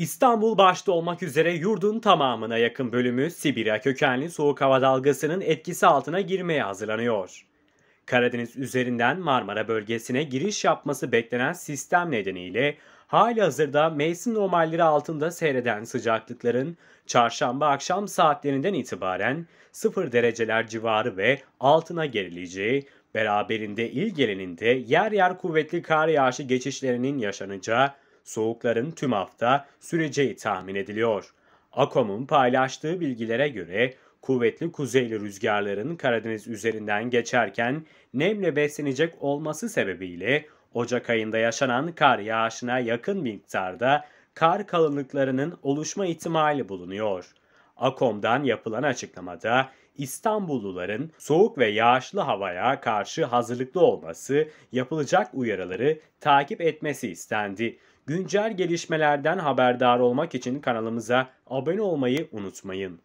İstanbul başta olmak üzere yurdun tamamına yakın bölümü Sibirya kökenli soğuk hava dalgasının etkisi altına girmeye hazırlanıyor. Karadeniz üzerinden Marmara bölgesine giriş yapması beklenen sistem nedeniyle hali hazırda mevsim normalleri altında seyreden sıcaklıkların çarşamba akşam saatlerinden itibaren 0 dereceler civarı ve altına gerileceği, beraberinde il geleninde yer yer kuvvetli kar yağışı geçişlerinin yaşanacağı soğukların tüm hafta süreceği tahmin ediliyor. AKOM'un paylaştığı bilgilere göre kuvvetli kuzeyli rüzgarların Karadeniz üzerinden geçerken nemle beslenecek olması sebebiyle Ocak ayında yaşanan kar yağışına yakın miktarda kar kalınlıklarının oluşma ihtimali bulunuyor. AKOM'dan yapılan açıklamada İstanbulluların soğuk ve yağışlı havaya karşı hazırlıklı olması, yapılacak uyarıları takip etmesi istendi. Güncel gelişmelerden haberdar olmak için kanalımıza abone olmayı unutmayın.